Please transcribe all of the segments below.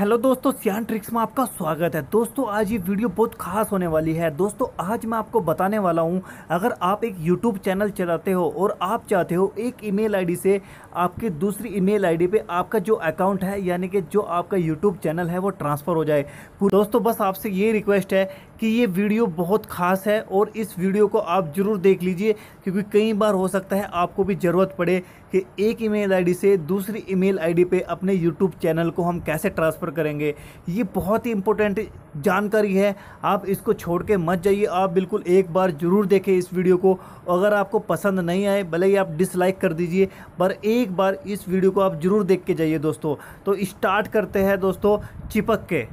hello दोस्तों सियान tricks में आपका स्वागत है दोस्तों आज ये वीडियो बहुत खास होने वाली है दोस्तों आज मैं आपको बताने वाला हूँ अगर आप एक यूट्यूब चैनल चलाते हो और आप चाहते हो एक ईमेल आईडी से आपके दूसरी ईमेल आईडी पे आपका जो अकाउंट है यानी कि जो आपका यूट्यूब चैनल है वो ट्रांसफ़र हो जाए दोस्तों बस आपसे ये रिक्वेस्ट है कि ये वीडियो बहुत ख़ास है और इस वीडियो को आप ज़रूर देख लीजिए क्योंकि कई बार हो सकता है आपको भी ज़रूरत पड़े कि एक ईमेल आईडी से दूसरी ईमेल आईडी पे अपने यूट्यूब चैनल को हम कैसे ट्रांसफ़र करेंगे ये बहुत ही इंपॉर्टेंट जानकारी है आप इसको छोड़ के मत जाइए आप बिल्कुल एक बार ज़रूर देखें इस वीडियो को अगर आपको पसंद नहीं आए भले ही आप डिसलाइक कर दीजिए पर एक बार इस वीडियो को आप ज़रूर देख के जाइए दोस्तों तो स्टार्ट करते हैं दोस्तों चिपक के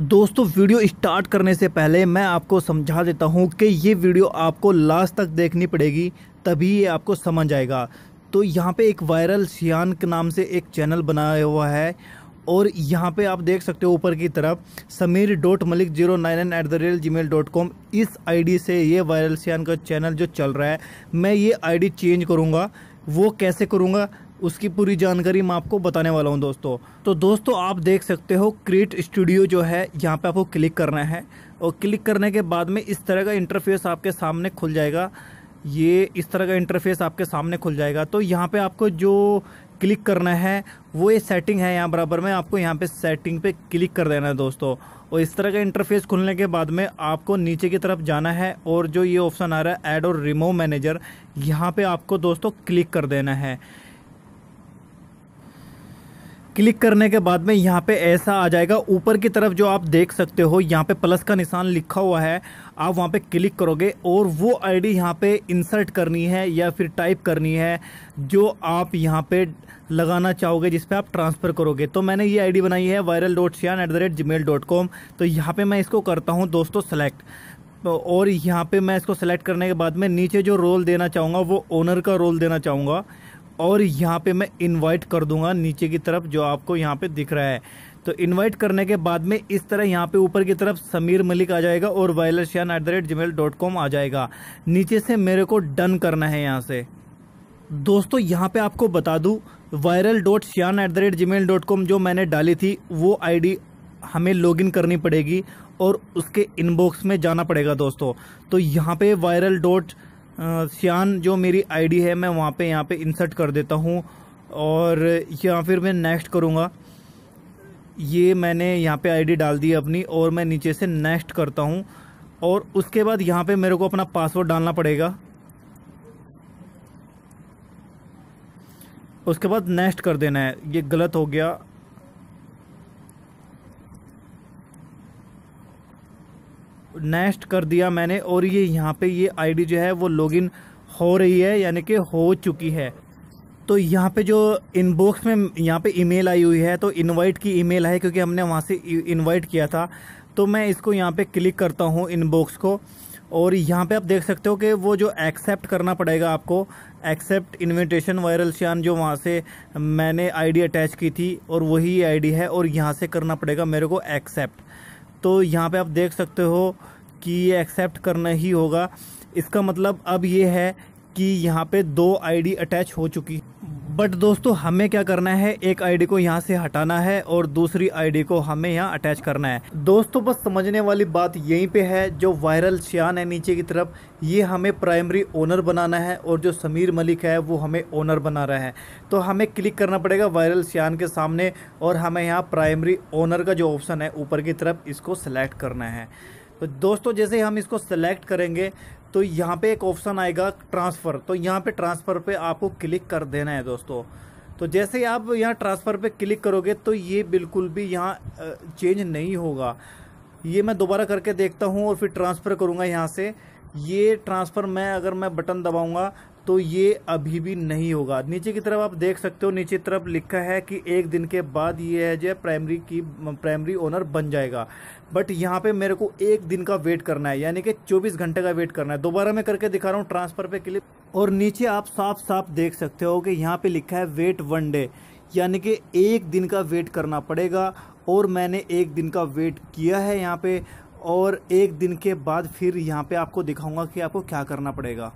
दोस्तों वीडियो स्टार्ट करने से पहले मैं आपको समझा देता हूँ कि ये वीडियो आपको लास्ट तक देखनी पड़ेगी तभी ये आपको समझ आएगा तो यहाँ पे एक वायरल सियान के नाम से एक चैनल बनाया हुआ है और यहाँ पे आप देख सकते हो ऊपर की तरफ Sameer dot Malik zero nine nine at the rate Gmail dot com इस आईडी से ये वायरल सियान का चैनल जो चल रहा है मैं ये आईडी चेंज करूँगा वो कैसे करूँगा उसकी पूरी जानकारी मैं आपको बताने वाला हूँ दोस्तों तो दोस्तों आप देख सकते हो क्रिएट स्टूडियो जो है यहाँ पे आपको क्लिक करना है और क्लिक करने के बाद में इस तरह का इंटरफेस आपके सामने खुल जाएगा ये इस तरह का इंटरफेस आपके सामने खुल जाएगा तो यहाँ पे आपको जो क्लिक करना है वो ये सेटिंग है यहाँ बराबर में आपको यहाँ पे सेटिंग पे क्लिक कर देना है दोस्तों और इस तरह का इंटरफेस खुलने के बाद में आपको नीचे की तरफ जाना है और जो ये ऑप्शन आ रहा है ऐड और रिमूव मैनेजर यहाँ पे आपको दोस्तों क्लिक कर देना है क्लिक करने के बाद में यहाँ पे ऐसा आ जाएगा ऊपर की तरफ जो आप देख सकते हो यहाँ पे प्लस का निशान लिखा हुआ है आप वहाँ पे क्लिक करोगे और वो आईडी यहाँ पे इंसर्ट करनी है या फिर टाइप करनी है जो आप यहाँ पे लगाना चाहोगे जिस पे आप ट्रांसफ़र करोगे तो मैंने ये आईडी बनाई है viral dot Shyan at the rate Gmail dot com तो यहाँ पर मैं इसको करता हूँ दोस्तों सेलेक्ट तो और यहाँ पर मैं इसको सेलेक्ट करने के बाद में नीचे जो रोल देना चाहूँगा वो ओनर का रोल देना चाहूँगा और यहाँ पे मैं इनवाइट कर दूंगा नीचे की तरफ जो आपको यहाँ पे दिख रहा है तो इनवाइट करने के बाद में इस तरह यहाँ पे ऊपर की तरफ समीर मलिक आ जाएगा और viral Shaan the rate Gmail dot com आ जाएगा नीचे से मेरे को डन करना है यहाँ से दोस्तों यहाँ पे आपको बता दूँ viral dot Shyan the rate Gmail dot com जो मैंने डाली थी वो आईडी हमें लॉगिन करनी पड़ेगी और उसके इनबॉक्स में जाना पड़ेगा दोस्तों तो यहाँ पे वायरल डॉट सियान जो मेरी आईडी है मैं वहाँ पे यहाँ पे इंसर्ट कर देता हूँ और या फिर मैं नेक्स्ट करूँगा ये मैंने यहाँ पे आईडी डाल दी अपनी और मैं नीचे से नेक्स्ट करता हूँ और उसके बाद यहाँ पे मेरे को अपना पासवर्ड डालना पड़ेगा उसके बाद नेक्स्ट कर देना है ये गलत हो गया नेस्ट कर दिया मैंने और ये यहाँ पे ये आईडी जो है वो लॉगिन हो रही है यानी कि हो चुकी है तो यहाँ पे जो इनबॉक्स में यहाँ पे ईमेल आई हुई है तो इनवाइट की ईमेल है क्योंकि हमने वहाँ से इनवाइट किया था तो मैं इसको यहाँ पे क्लिक करता हूँ इनबॉक्स को और यहाँ पे आप देख सकते हो कि वो जो एक्सेप्ट करना पड़ेगा आपको एक्सेप्ट इन्विटेशन वायरल शान जो वहाँ से मैंने आईडी अटैच की थी और वही आईडी है और यहाँ से करना पड़ेगा मेरे को एक्सेप्ट तो यहाँ पे आप देख सकते हो कि ये एक्सेप्ट करना ही होगा इसका मतलब अब ये है कि यहाँ पे दो आईडी अटैच हो चुकी बट दोस्तों हमें क्या करना है एक आईडी को यहाँ से हटाना है और दूसरी आईडी को हमें यहाँ अटैच करना है दोस्तों बस समझने वाली बात यहीं पे है जो वायरल शान है नीचे की तरफ ये हमें प्राइमरी ओनर बनाना है और जो समीर मलिक है वो हमें ओनर बना रहा है तो हमें क्लिक करना पड़ेगा वायरल शान के सामने और हमें यहाँ प्राइमरी ओनर का जो ऑप्शन है ऊपर की तरफ इसको सेलेक्ट करना है तो दोस्तों जैसे हम इसको सेलेक्ट करेंगे तो यहाँ पे एक ऑप्शन आएगा ट्रांसफ़र तो यहाँ पे ट्रांसफ़र पे आपको क्लिक कर देना है दोस्तों तो जैसे ही आप यहाँ ट्रांसफ़र पे क्लिक करोगे तो ये बिल्कुल भी यहाँ चेंज नहीं होगा ये मैं दोबारा करके देखता हूँ और फिर ट्रांसफ़र करूँगा यहाँ से ये ट्रांसफ़र मैं अगर मैं बटन दबाऊँगा तो ये अभी भी नहीं होगा नीचे की तरफ आप देख सकते हो नीचे तरफ लिखा है कि एक दिन के बाद ये है जो प्राइमरी की प्राइमरी ओनर बन जाएगा बट यहाँ पे मेरे को एक दिन का वेट करना है यानी कि 24 घंटे का वेट करना है दोबारा मैं करके दिखा रहा हूँ ट्रांसफर पे क्लिप और नीचे आप साफ साफ देख सकते हो कि यहाँ पे लिखा है वेट वन डे यानी कि एक दिन का वेट करना पड़ेगा और मैंने एक दिन का वेट किया है यहाँ पे और एक दिन के बाद फिर यहाँ पे आपको दिखाऊंगा कि आपको क्या करना पड़ेगा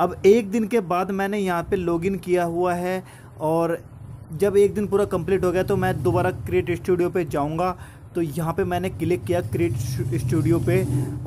अब एक दिन के बाद मैंने यहाँ पे लॉगिन किया हुआ है और जब एक दिन पूरा कंप्लीट हो गया तो मैं दोबारा क्रिएट स्टूडियो पे जाऊँगा तो यहाँ पे मैंने क्लिक किया क्रिएट स्टूडियो पे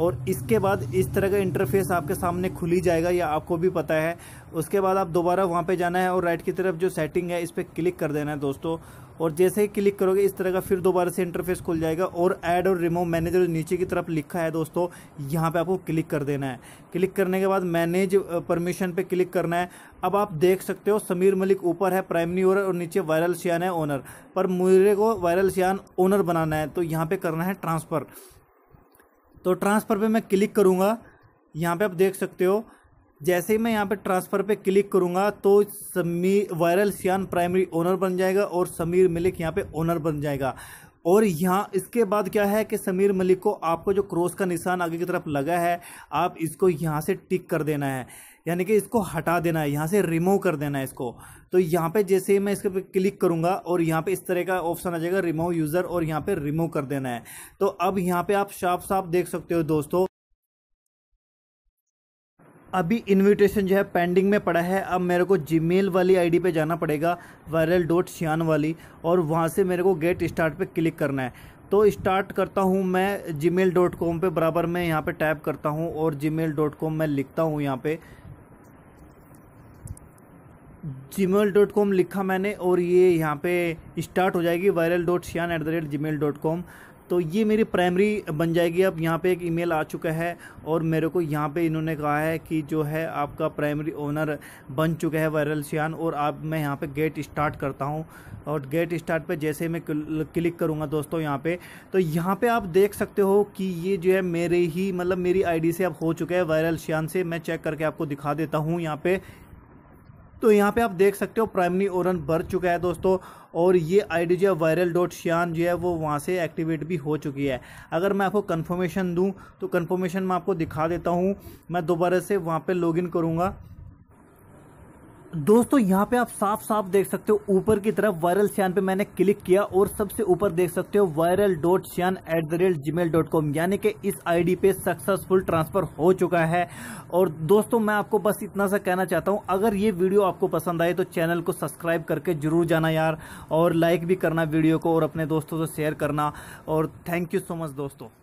और इसके बाद इस तरह का इंटरफेस आपके सामने खुली जाएगा या आपको भी पता है उसके बाद आप दोबारा वहाँ पे जाना है और राइट की तरफ जो सेटिंग है इस पर क्लिक कर देना है दोस्तों और जैसे ही क्लिक करोगे इस तरह का फिर दोबारा से इंटरफेस खुल जाएगा और ऐड और रिमूव मैनेजर नीचे की तरफ लिखा है दोस्तों यहाँ पे आपको क्लिक कर देना है क्लिक करने के बाद मैनेज परमिशन पे क्लिक करना है अब आप देख सकते हो समीर मलिक ऊपर है प्राइमरी ओनर और नीचे वायरल सियान है ओनर पर मुझे को वायरल सियान ओनर बनाना है तो यहाँ पर करना है ट्रांसफ़र तो ट्रांसफ़र पर मैं क्लिक करूँगा यहाँ पर आप देख सकते हो जैसे ही मैं यहाँ पे ट्रांसफ़र पे क्लिक करूँगा तो Sameer viral Siyan primary owner बन जाएगा और समीर मलिक यहाँ पे ओनर बन जाएगा और यहाँ इसके बाद क्या है कि समीर मलिक को आपको जो क्रॉस का निशान आगे की तरफ लगा है आप इसको यहाँ से टिक कर देना है यानी कि इसको हटा देना है यहाँ से रिमूव कर देना है इसको तो यहाँ पे जैसे ही मैं इसके पे क्लिक करूँगा और यहाँ पे इस तरह का ऑप्शन आ जाएगा रिमूव यूज़र और यहाँ पे रिमूव कर देना है तो अब यहाँ पे आप साफ साफ देख सकते हो दोस्तों अभी इनविटेशन जो है पेंडिंग में पड़ा है अब मेरे को जीमेल वाली आईडी पे जाना पड़ेगा वायरल डॉट सियान वाली और वहाँ से मेरे को गेट स्टार्ट पे क्लिक करना है तो स्टार्ट करता हूँ मैं जी मेल डॉट कॉम पर बराबर मैं यहाँ पे टैप करता हूँ और जी मेल डॉट कॉम मैं लिखता हूँ यहाँ पे जी मेल डॉट कॉम लिखा मैंने और ये यहाँ पे स्टार्ट हो जाएगी viral dot Siyan at the rate Gmail dot com तो ये मेरी प्राइमरी बन जाएगी अब यहाँ पे एक ईमेल आ चुका है और मेरे को यहाँ पे इन्होंने कहा है कि जो है आपका प्राइमरी ओनर बन चुका है वायरल सियान और अब मैं यहाँ पे गेट स्टार्ट करता हूँ और गेट स्टार्ट पे जैसे मैं क्लिक करूँगा दोस्तों यहाँ पे तो यहाँ पे आप देख सकते हो कि ये जो है मेरे ही मतलब मेरी आई से अब हो चुका है वायरल सियान से मैं चेक करके आपको दिखा देता हूँ यहाँ पर तो यहाँ पे आप देख सकते हो प्राइमरी ओरन भर चुका है दोस्तों और ये आईडी जो है वायरल डॉट श्यान जो है वो वहाँ से एक्टिवेट भी हो चुकी है अगर मैं आपको कंफर्मेशन दूँ तो कंफर्मेशन मैं आपको दिखा देता हूँ मैं दोबारा से वहाँ पर लॉगिन करूँगा दोस्तों यहाँ पे आप साफ साफ देख सकते हो ऊपर की तरफ वायरल सियान पे मैंने क्लिक किया और सबसे ऊपर देख सकते हो viral dot Siyan at the rate Gmail dot com यानी कि इस आईडी पे सक्सेसफुल ट्रांसफर हो चुका है और दोस्तों मैं आपको बस इतना सा कहना चाहता हूँ अगर ये वीडियो आपको पसंद आए तो चैनल को सब्सक्राइब करके जरूर जाना यार और लाइक भी करना वीडियो को और अपने दोस्तों से शेयर करना और थैंक यू सो मच दोस्तों